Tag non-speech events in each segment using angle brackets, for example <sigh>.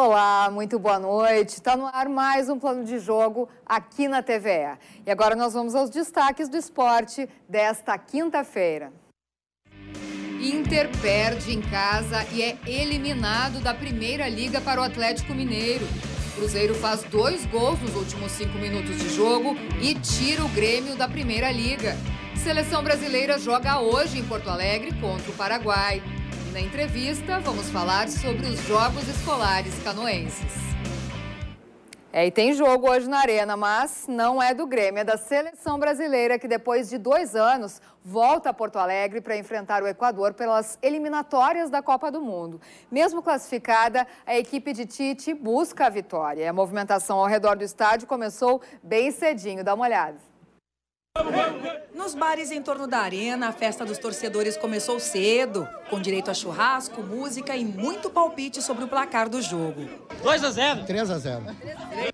Olá, muito boa noite. Está no ar mais um plano de jogo aqui na TVE. E agora nós vamos aos destaques do esporte desta quinta-feira. Inter perde em casa e é eliminado da primeira liga para o Atlético Mineiro. Cruzeiro faz dois gols nos últimos cinco minutos de jogo e tira o Grêmio da Primeira Liga. Seleção brasileira joga hoje em Porto Alegre contra o Paraguai. E na entrevista, vamos falar sobre os Jogos Escolares Canoenses. É, e tem jogo hoje na Arena, mas não é do Grêmio, é da seleção brasileira que depois de dois anos volta a Porto Alegre para enfrentar o Equador pelas eliminatórias da Copa do Mundo. Mesmo classificada, a equipe de Tite busca a vitória. A movimentação ao redor do estádio começou bem cedinho, dá uma olhada. Nos bares em torno da arena, a festa dos torcedores começou cedo, com direito a churrasco, música e muito palpite sobre o placar do jogo. 2 a 0. 3 a 0.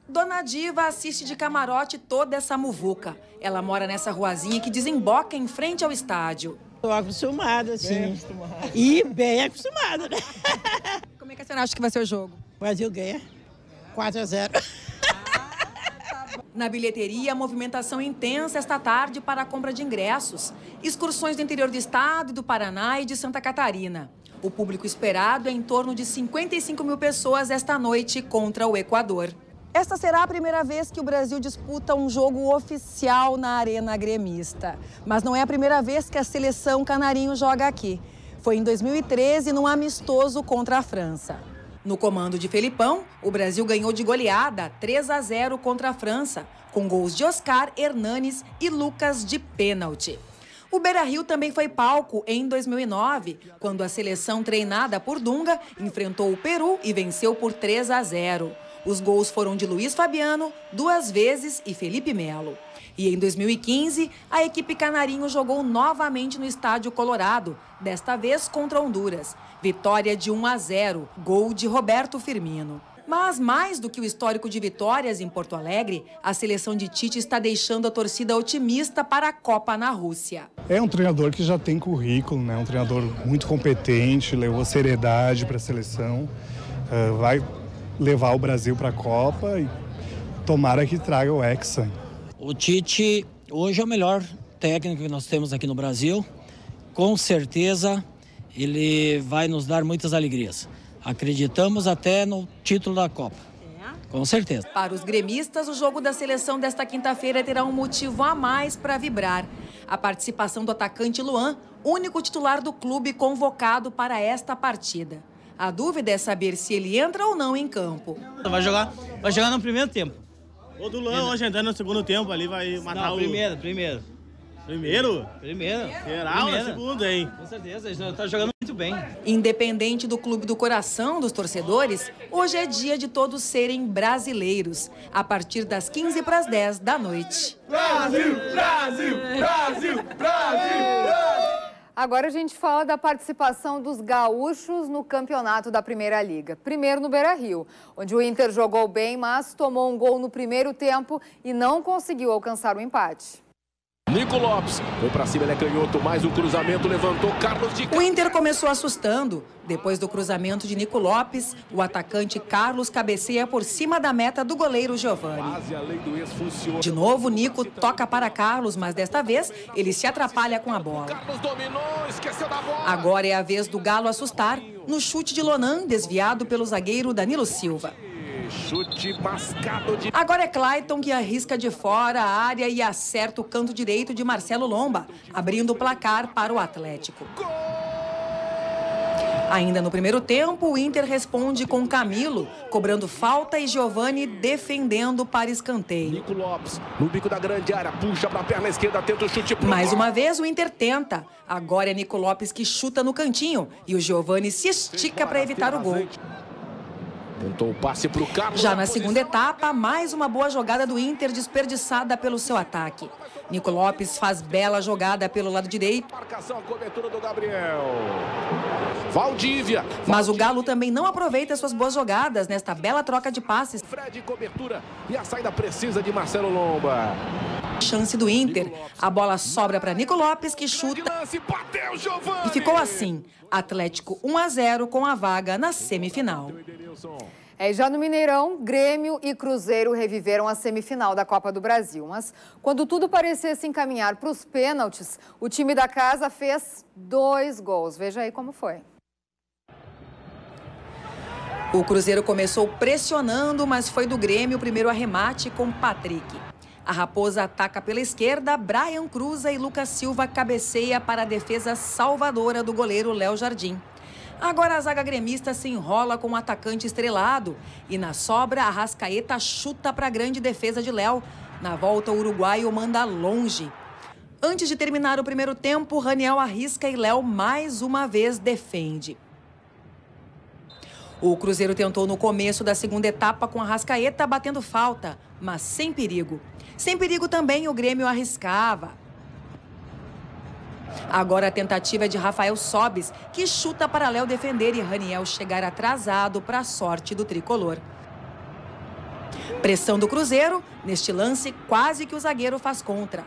Dona Diva assiste de camarote toda essa muvuca. Ela mora nessa ruazinha que desemboca em frente ao estádio. Estou acostumada, sim. Bem acostumada. E bem acostumada, né? Como é que a senhora acha que vai ser o jogo? O Brasil ganha. 4 a 0. Na bilheteria, movimentação intensa esta tarde para a compra de ingressos, excursões do interior do estado, do Paraná e de Santa Catarina. O público esperado é em torno de 55 mil pessoas esta noite contra o Equador. Esta será a primeira vez que o Brasil disputa um jogo oficial na Arena Gremista. Mas não é a primeira vez que a seleção canarinho joga aqui. Foi em 2013, num amistoso contra a França. No comando de Felipão, o Brasil ganhou de goleada 3 a 0 contra a França, com gols de Oscar, Hernanes e Lucas de pênalti. O Beira-Rio também foi palco em 2009, quando a seleção treinada por Dunga enfrentou o Peru e venceu por 3 a 0. Os gols foram de Luiz Fabiano duas vezes e Felipe Melo. E em 2015, a equipe canarinho jogou novamente no estádio Colorado, desta vez contra Honduras. Vitória de 1 a 0, gol de Roberto Firmino. Mas mais do que o histórico de vitórias em Porto Alegre, a seleção de Tite está deixando a torcida otimista para a Copa na Rússia. É um treinador que já tem currículo, né? Um treinador muito competente, levou seriedade para a seleção. Uh, vai levar o Brasil para a Copa e tomara que traga o Hexa. O Tite hoje é o melhor técnico que nós temos aqui no Brasil. Com certeza ele vai nos dar muitas alegrias. Acreditamos até no título da Copa. É. Com certeza. Para os gremistas, o jogo da seleção desta quinta-feira terá um motivo a mais para vibrar. A participação do atacante Luan, único titular do clube convocado para esta partida. A dúvida é saber se ele entra ou não em campo. Vai jogar, vai jogar no primeiro tempo. O Dulan hoje entrando no segundo tempo ali vai matar não, primeiro, o. Primeiro, primeiro. Primeiro? Será primeiro. É segundo, hein? Com certeza, ele está jogando muito bem. Independente do clube do coração dos torcedores, hoje é dia de todos serem brasileiros. A partir das 15 para as 10 da noite. Brasil! Brasil! Brasil! Brasil! Brasil! Agora a gente fala da participação dos gaúchos no campeonato da Primeira Liga. Primeiro no Beira-Rio, onde o Inter jogou bem, mas tomou um gol no primeiro tempo e não conseguiu alcançar o empate. Nico Lopes foi para cima, ele é canhoto, mais um cruzamento, levantou Carlos de O Inter começou assustando. Depois do cruzamento de Nico Lopes, o atacante Carlos cabeceia por cima da meta do goleiro Giovani. De novo, Nico toca para Carlos, mas desta vez ele se atrapalha com a bola. Agora é a vez do Galo assustar no chute de Lonan, desviado pelo zagueiro Danilo Silva. Chute mascado de. Agora é Clayton que arrisca de fora a área e acerta o canto direito de Marcelo Lomba, abrindo o placar para o Atlético. Ainda no primeiro tempo, o Inter responde com Camilo, cobrando falta e Giovani defendendo para escanteio. Nico Lopes, no bico da grande área, puxa para a perna esquerda, tenta o chute. Pro... Mais uma vez, o Inter tenta. Agora é Nico Lopes que chuta no cantinho e o Giovani se estica para evitar o gol o passe para o Carlos. Já na segunda etapa, mais uma boa jogada do Inter desperdiçada pelo seu ataque. Nico Lopes faz bela jogada pelo lado direito. Marcação, cobertura do Gabriel. Valdívia. Mas o Galo também não aproveita suas boas jogadas nesta bela troca de passes. Fred, cobertura e a saída precisa de Marcelo Lomba. Chance do Inter. A bola sobra para Nico Lopes, que chuta. e ficou assim: Atlético 1 a 0 com a vaga na semifinal. É, já no Mineirão, Grêmio e Cruzeiro reviveram a semifinal da Copa do Brasil. Mas quando tudo parecia se encaminhar para os pênaltis, o time da casa fez dois gols. Veja aí como foi. O Cruzeiro começou pressionando, mas foi do Grêmio o primeiro arremate com Patrick. A Raposa ataca pela esquerda, Brian cruza e Lucas Silva cabeceia para a defesa salvadora do goleiro Léo Jardim. Agora a zaga gremista se enrola com o um atacante estrelado e na sobra a Rascaeta chuta para a grande defesa de Léo. Na volta o uruguaio manda longe. Antes de terminar o primeiro tempo, Raniel arrisca e Léo mais uma vez defende. O Cruzeiro tentou no começo da segunda etapa com a Rascaeta batendo falta, mas sem perigo. Sem perigo também o Grêmio arriscava. Agora a tentativa é de Rafael Sobes, que chuta para Léo defender e Raniel chegar atrasado para a sorte do tricolor. Pressão do Cruzeiro, neste lance quase que o zagueiro faz contra.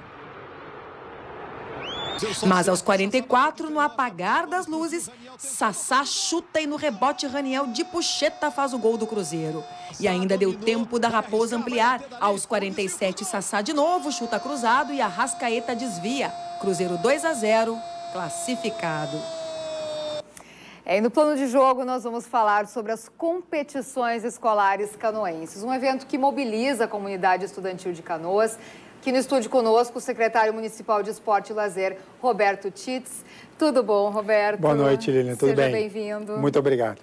Mas aos 44, no apagar das luzes, Sassá chuta e no rebote Raniel de puxeta faz o gol do Cruzeiro. E ainda deu tempo da Raposa ampliar. Aos 47, Sassá de novo chuta cruzado e a Rascaeta desvia. Cruzeiro 2 a 0, classificado. É, e no plano de jogo, nós vamos falar sobre as competições escolares canoenses, um evento que mobiliza a comunidade estudantil de Canoas. Aqui no estúdio conosco, o secretário municipal de Esporte e Lazer, Roberto Tits. Tudo bom, Roberto? Boa noite, Lilian. Tudo Seja bem? Seja bem-vindo. Muito obrigado.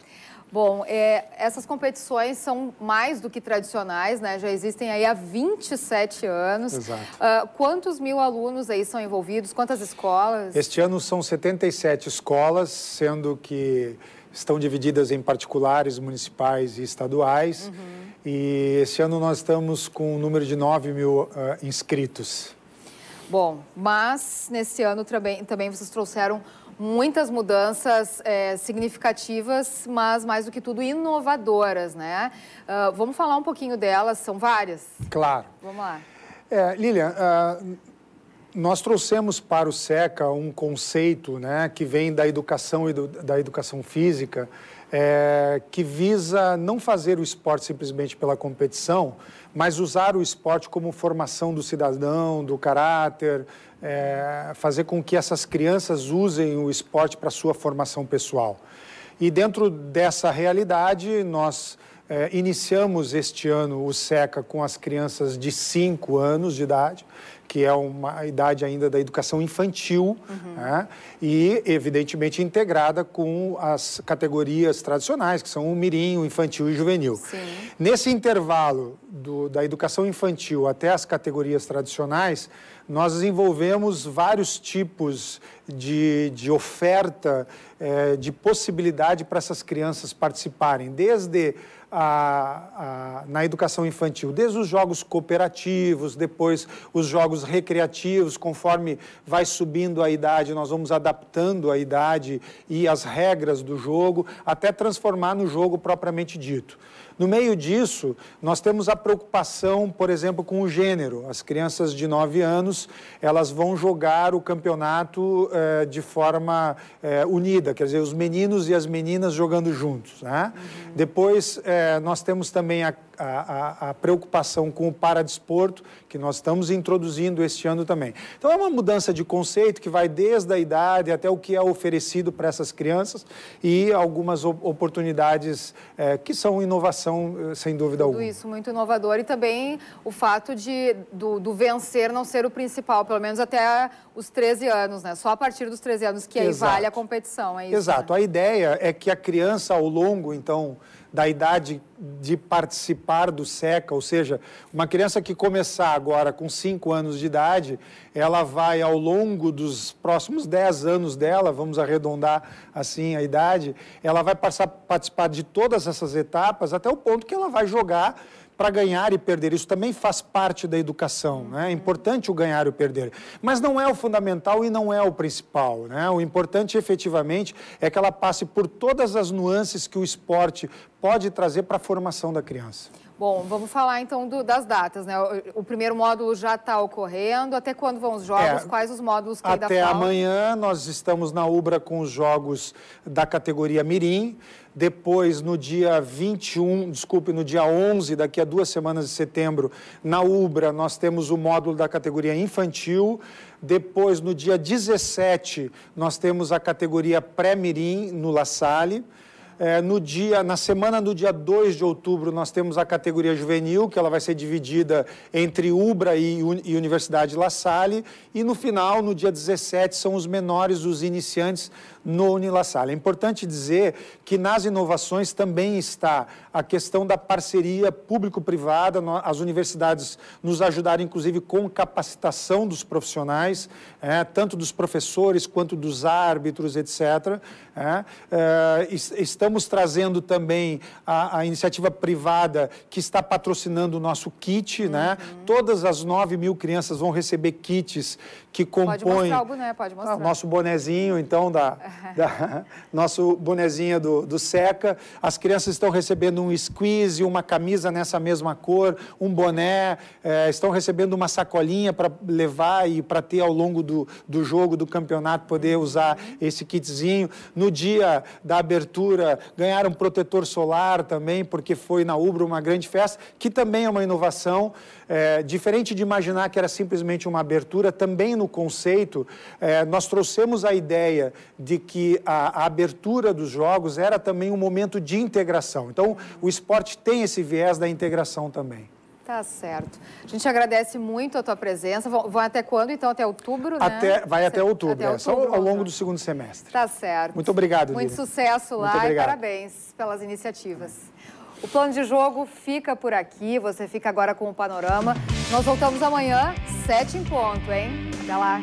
Bom, é, essas competições são mais do que tradicionais, né? Já existem aí há 27 anos. Exato. Uh, quantos mil alunos aí são envolvidos? Quantas escolas? Este ano são 77 escolas, sendo que estão divididas em particulares, municipais e estaduais. Uhum. E este ano nós estamos com um número de 9 mil uh, inscritos. Bom, mas nesse ano também, também vocês trouxeram muitas mudanças é, significativas, mas mais do que tudo inovadoras, né? Uh, vamos falar um pouquinho delas, são várias? Claro. Vamos lá. É, Lilian, uh, nós trouxemos para o SECA um conceito né, que vem da educação e do, da educação física, é, que visa não fazer o esporte simplesmente pela competição, mas usar o esporte como formação do cidadão, do caráter, é, fazer com que essas crianças usem o esporte para sua formação pessoal. E dentro dessa realidade, nós é, iniciamos este ano o SECA com as crianças de 5 anos de idade, que é uma idade ainda da educação infantil, uhum. né? e evidentemente integrada com as categorias tradicionais, que são o mirim, o infantil e juvenil. Sim. Nesse intervalo do, da educação infantil até as categorias tradicionais, nós desenvolvemos vários tipos de, de oferta, é, de possibilidade para essas crianças participarem, desde a, a, na educação infantil, desde os jogos cooperativos, depois os jogos jogos recreativos, conforme vai subindo a idade, nós vamos adaptando a idade e as regras do jogo, até transformar no jogo propriamente dito. No meio disso, nós temos a preocupação, por exemplo, com o gênero. As crianças de 9 anos, elas vão jogar o campeonato eh, de forma eh, unida, quer dizer, os meninos e as meninas jogando juntos. Né? Uhum. Depois, eh, nós temos também a, a, a preocupação com o paradesporto, que nós estamos introduzindo surgindo este ano também. Então é uma mudança de conceito que vai desde a idade até o que é oferecido para essas crianças e algumas oportunidades é, que são inovação, eh, sem dúvida Tudo alguma. Isso, muito inovador e também o fato de, do, do, vencer não ser o principal, pelo menos até os 13 anos, né? Só a partir dos 13 anos que aí Exato. vale a competição, é isso? Exato, né? a ideia é que a criança ao longo, então, da idade de participar do SECA, ou seja, uma criança que começar agora com 5 anos de idade, ela vai ao longo dos próximos 10 anos dela, vamos arredondar assim a idade, ela vai passar, participar de todas essas etapas até o ponto que ela vai jogar para ganhar e perder. Isso também faz parte da educação, né? É importante o ganhar e o perder. Mas não é o fundamental e não é o principal, né? O importante, efetivamente, é que ela passe por todas as nuances que o esporte pode trazer para a formação da criança. Bom, vamos falar então do, das datas, né? O, o primeiro módulo já está ocorrendo. Até quando vão os jogos? É, Quais os módulos que ainda Até amanhã nós estamos na Ubra com os jogos da categoria Mirim. Depois, no dia 21, desculpe, no dia 11, daqui a duas semanas de setembro, na Ubra, nós temos o módulo da categoria infantil. Depois, no dia 17, nós temos a categoria pré-mirim, no La Salle. É, no dia, na semana do dia 2 de outubro, nós temos a categoria juvenil, que ela vai ser dividida entre Ubra e, e Universidade La Salle. E no final, no dia 17, são os menores, os iniciantes no Unilassalle. Salle. É importante dizer que nas inovações também está a questão da parceria público-privada, as universidades nos ajudaram, inclusive, com capacitação dos profissionais, é, tanto dos professores quanto dos árbitros, etc. É, é Estamos trazendo também a, a iniciativa privada que está patrocinando o nosso kit, né? uhum. né? Todas as 9 mil crianças vão receber kits que compõem... Pode mostrar Pode ah, mostrar. Nosso bonezinho, então, da, <laughs> da nosso bonezinho do, do Seca. As crianças estão recebendo um squeeze, uma camisa nessa mesma cor, um boné, é, estão recebendo uma sacolinha para levar e para ter ao longo do, do jogo, do campeonato, poder uhum. usar esse kitzinho. No dia da abertura ganhar ganharam protetor solar também, porque foi na Ubra uma grande festa, que também é uma inovação. É, diferente de imaginar que era simplesmente uma abertura, também no conceito, é, nós trouxemos a ideia de que a, a abertura dos jogos era também um momento de integração. Então, o esporte tem esse viés da integração também. Tá certo. A gente agradece muito a tua presença. Vão até quando, então? Até outubro, né? até, né? Vai até outubro, até é, outubro, só ao longo do segundo semestre. Tá certo. Muito obrigado, Muito Lívia. sucesso lá e parabéns pelas iniciativas. O plano de jogo fica por aqui, você fica agora com o panorama. Nós voltamos amanhã, sete em ponto, hein? Até lá.